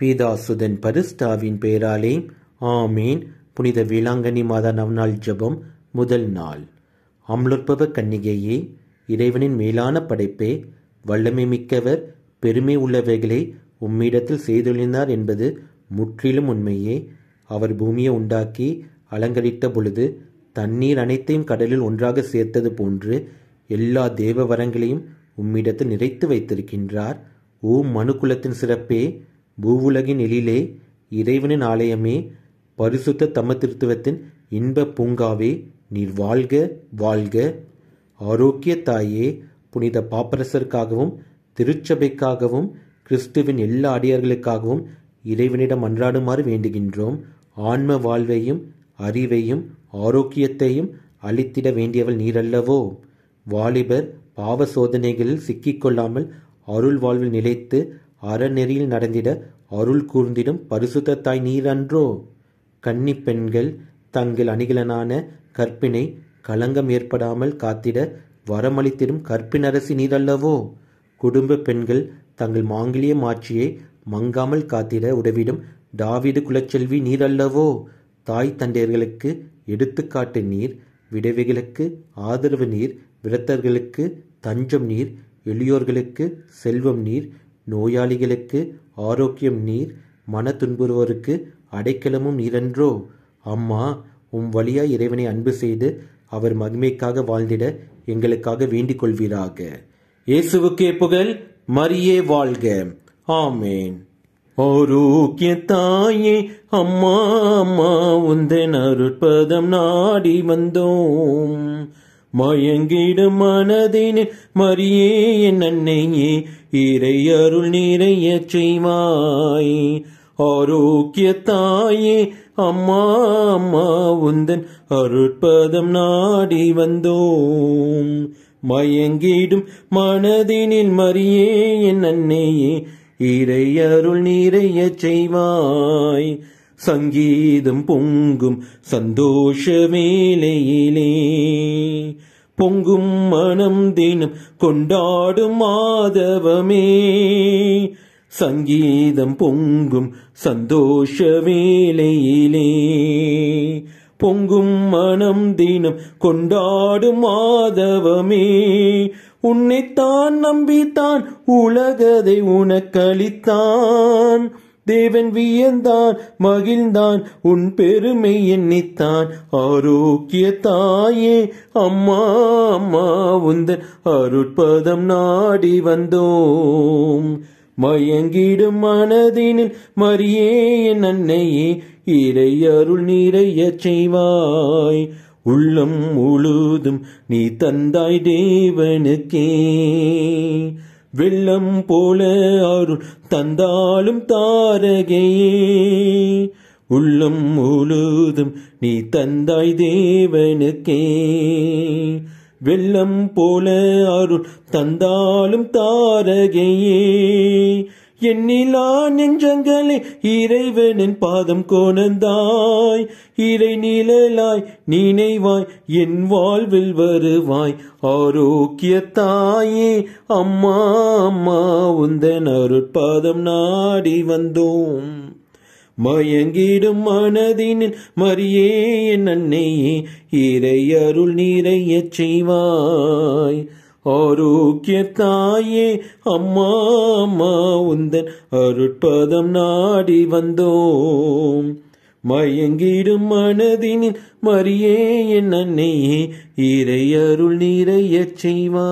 பீதாசுதன் பரிஸ்தாவின் பெயராலே ஆமீன் புனித வீலாங்கனி மாதா நவநாள் ஜபம் முதல் நாள் அம்லுற்பவ கன்னிகையே இறைவனின் மேலான படைப்பே வல்லமை மிக்கவர் பெருமை உள்ளவைகளை உம்மிடத்தில் செய்துள்ளார் என்பது முற்றிலும் உண்மையே அவர் பூமியை உண்டாக்கி அலங்கரித்த பொழுது தண்ணீர் அனைத்தையும் கடலில் ஒன்றாக சேர்த்தது போன்று எல்லா தேவ வரங்களையும் உம்மிடத்தில் நிறைத்து வைத்திருக்கின்றார் ஓ குலத்தின் சிறப்பே பூவுலகின் எழிலே இறைவனின் ஆலயமே பரிசுத்த தமத்திருத்துவத்தின் இன்ப பூங்காவே நீர் வாழ்க வாழ்க ஆரோக்கிய தாயே புனித பாப்பரசருக்காகவும் திருச்சபைக்காகவும் கிறிஸ்துவின் எல்லா அடியார்களுக்காகவும் இறைவனிடம் அன்றாடுமாறு வேண்டுகின்றோம் ஆன்ம வாழ்வையும் அறிவையும் ஆரோக்கியத்தையும் அளித்திட வேண்டியவள் நீரல்லவோ வாலிபர் பாவ சோதனைகளில் சிக்கிக்கொள்ளாமல் அருள் வாழ்வில் நிலைத்து அறநெறியில் நடந்திட அருள் கூர்ந்திடும் பரிசுத்த தாய் நீரன்றோ கன்னி பெண்கள் தங்கள் அணிகலனான கற்பினை களங்கம் ஏற்படாமல் காத்திட வரமளித்திடும் கற்பினரசி நீரல்லவோ குடும்ப பெண்கள் தங்கள் மாங்கிலிய மாட்சியை மங்காமல் காத்திட உதவிடும் தாவிது குலச்செல்வி நீரல்லவோ தாய் தந்தையர்களுக்கு எடுத்துக்காட்டு நீர் விடவைகளுக்கு ஆதரவு நீர் விரத்தர்களுக்கு தஞ்சம் நீர் எளியோர்களுக்கு செல்வம் நீர் நோயாளிகளுக்கு ஆரோக்கியம் நீர் மன துன்புறுவோருக்கு அடைக்கலமும் நீரன்றோ அம்மா உம் வழியாய் இறைவனை அன்பு செய்து அவர் மகிமைக்காக வாழ்ந்திட எங்களுக்காக வேண்டிக் கொள்வீராக இயேசுவுக்கே புகழ் மரியே வாழ்க ஆமேன் ஆரோக்கிய தாயே அம்மா அம்மா உந்தன் அருட்பதம் நாடி வந்தோம் மயங்கிடும் மனதினே மரியே என் அன்னையே இறை அருள் நிறைய செய்வாய் ஆரோக்கிய தாயே அம்மா அம்மா உந்தன் அருட்பதம் நாடி வந்தோம் மயங்கிடும் மனதினில் மரியே என் அன்னையே இறை அருள் நிறைய செய்வாய் சங்கீதம் பொங்கும் சந்தோஷ வேலையிலே பொங்கும் மனம் தினம் கொண்டாடும் மாதவமே சங்கீதம் பொங்கும் சந்தோஷ வேலையிலே பொங்கும் மனம் தினம் கொண்டாடும் மாதவமே உன்னைத்தான் நம்பித்தான் உலகதை உனக்களித்தான் தேவன் வியந்தான் மகிழ்ந்தான் உன் பெருமை எண்ணித்தான் ஆரோக்கிய தாயே அம்மா அம்மா உந்தன் அருட்பதம் நாடி வந்தோம் மயங்கிடும் மனதினில் மரியே என் அன்னையே இறை அருள் நிறைய செய்வாய் உள்ளம் முழுதும் நீ தந்தாய் தேவனுக்கே வெள்ளம் போல அருள் தந்தாலும் தாரகையே உள்ளம் முழுதும் நீ தந்தாய் தேவனுக்கே வெள்ளம் போல அருள் தந்தாலும் தாரகையே எண்ணிலா நெஞ்சங்களே இறைவனின் பாதம் கோணந்தாய் இறை நிழலாய் நினைவாய் என் வாழ்வில் வருவாய் ஆரோக்கிய தாயே அம்மா அம்மா உந்தன் அருட்பாதம் நாடி வந்தோம் மயங்கிடும் மனதினில் மரியே என் அன்னையே இறை அருள் நிறையச் செய்வாய் ஆரோக்கிய தாயே அம்மா அம்மா உந்தன் அருட்பதம் நாடி வந்தோம் மயங்கிடும் மனதினில் மரியே என் அன்னையே இறையருள் நிறைய செய்வாய்